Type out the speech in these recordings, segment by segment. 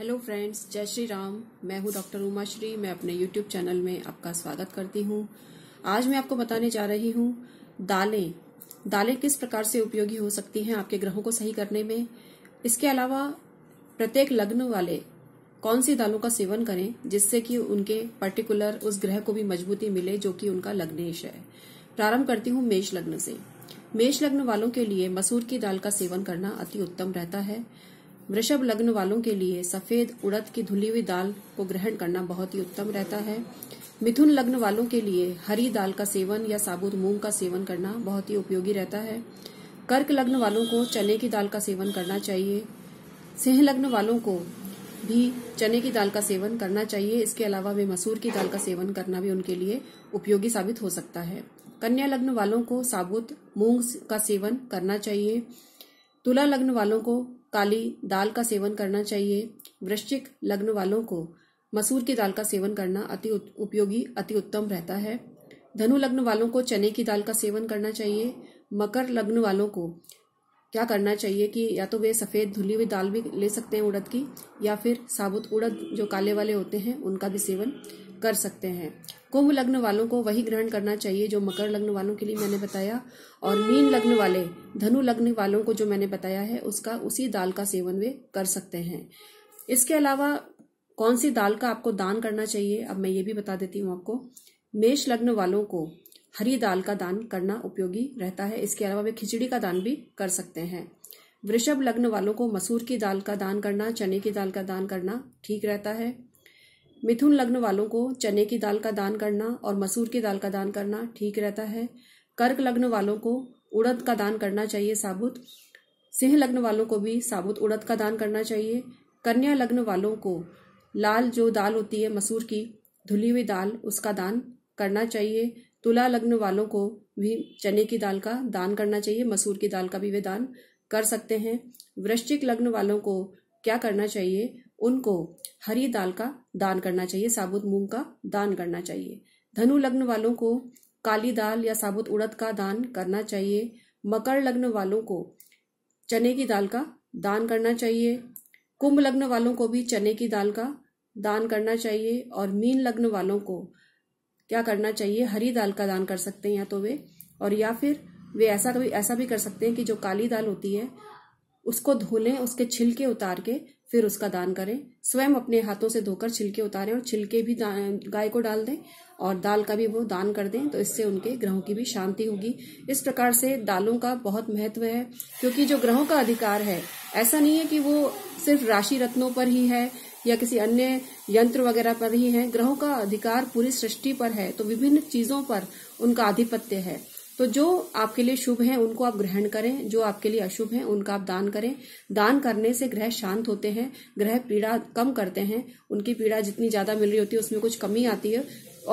hello friends जय श्री राम मैं हूं डॉक्टर उमा श्री मैं अपने यूट्यूब चैनल में आपका स्वागत करती हूं आज मैं आपको बताने जा रही हूं दालें दालें किस प्रकार से उपयोगी हो सकती हैं आपके ग्रहों को सही करने में इसके अलावा प्रत्येक लग्न वाले कौन सी दालों का सेवन करें जिससे कि उनके पर्टिकुलर उस ग्रह को भी मजबूती मिले जो कि उनका लग्नेश है प्रारंभ करती हूँ मेष लग्न से मेष लग्न वालों के लिए मसूर की दाल का सेवन करना अति उत्तम रहता है वृषभ लग्न वालों के लिए सफेद उड़द की धुली हुई दाल को ग्रहण करना बहुत ही उत्तम रहता है मिथुन लग्न वालों के लिए हरी दाल का सेवन या साबुत मूंग का सेवन करना बहुत ही उपयोगी रहता है कर्क लग्न वालों को चने की दाल का सेवन करना चाहिए सिंह लग्न वालों को भी चने की दाल का सेवन करना चाहिए इसके अलावा वे मसूर की दाल का सेवन करना भी उनके लिए उपयोगी साबित हो सकता है कन्या लग्न वालों को साबुत मूंग का सेवन करना चाहिए तुला लग्न वालों को काली दाल का सेवन करना चाहिए वृश्चिक लग्न वालों को मसूर की दाल का सेवन करना अति उपयोगी अति उत्तम रहता है धनु लग्न वालों को चने की दाल का सेवन करना चाहिए मकर लग्न वालों को क्या करना चाहिए कि या तो वे सफ़ेद धुली हुई दाल भी ले सकते हैं उड़द की या फिर साबुत उड़द जो काले वाले होते हैं उनका भी सेवन कर सकते हैं कुंभ लग्न वालों को वही ग्रहण करना चाहिए जो मकर लग्न वालों के लिए मैंने बताया और मीन लग्न वाले धनु लग्न वालों को जो मैंने बताया है उसका उसी दाल का सेवन वे कर सकते हैं इसके अलावा कौन सी दाल का आपको दान करना चाहिए अब मैं ये भी बता देती हूँ आपको मेष लग्न वालों को हरी दाल का दान करना उपयोगी रहता है इसके अलावा वे खिचड़ी का दान भी कर सकते हैं वृषभ लग्न वालों को मसूर की दाल का दान करना चने की दाल का दान करना ठीक रहता है मिथुन लग्न वालों को चने की दाल का दान करना और मसूर की दाल का दान करना ठीक रहता है कर्क लग्न वालों को उड़द का दान करना चाहिए साबुत सिंह लग्न वालों को भी साबुत उड़द का दान करना चाहिए कन्या लग्न वालों को लाल जो दाल होती है मसूर की धुली हुई दाल उसका दान करना चाहिए तुला लग्न वालों को भी चने की दाल का दान करना चाहिए मसूर की दाल का भी वे दान कर सकते हैं वृश्चिक लग्न वालों को क्या करना चाहिए उनको हरी दाल का दान करना चाहिए साबुत मूंग का दान करना चाहिए धनु लग्न वालों को काली दाल या साबुत उड़द का दान करना चाहिए मकर लग्न वालों को चने की दाल का दान करना चाहिए कुंभ लग्न वालों को भी चने की दाल का दान करना चाहिए और मीन लग्न वालों को क्या करना चाहिए हरी दाल का दान कर सकते हैं या तो वे और या फिर वे ऐसा कभी ऐसा भी कर सकते हैं कि जो काली दाल होती है उसको धो लें उसके छिलके उतार के फिर उसका दान करें स्वयं अपने हाथों से धोकर छिलके उतारें और छिलके भी गाय को डाल दें और दाल का भी वो दान कर दें तो इससे उनके ग्रहों की भी शांति होगी इस प्रकार से दालों का बहुत महत्व है क्योंकि जो ग्रहों का अधिकार है ऐसा नहीं है कि वो सिर्फ राशि रत्नों पर ही है या किसी अन्य यंत्र वगैरह पर ही है ग्रहों का अधिकार पूरी सृष्टि पर है तो विभिन्न चीजों पर उनका आधिपत्य है तो जो आपके लिए शुभ हैं उनको आप ग्रहण करें जो आपके लिए अशुभ है उनका आप दान करें दान करने से ग्रह शांत होते हैं ग्रह पीड़ा कम करते हैं उनकी पीड़ा जितनी ज़्यादा मिल रही होती है उसमें कुछ कमी आती है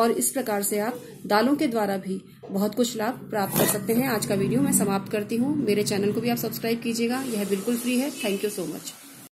और इस प्रकार से आप दालों के द्वारा भी बहुत कुछ लाभ प्राप्त कर सकते हैं आज का वीडियो मैं समाप्त करती हूँ मेरे चैनल को भी आप सब्सक्राइब कीजिएगा यह बिल्कुल फ्री है थैंक यू सो मच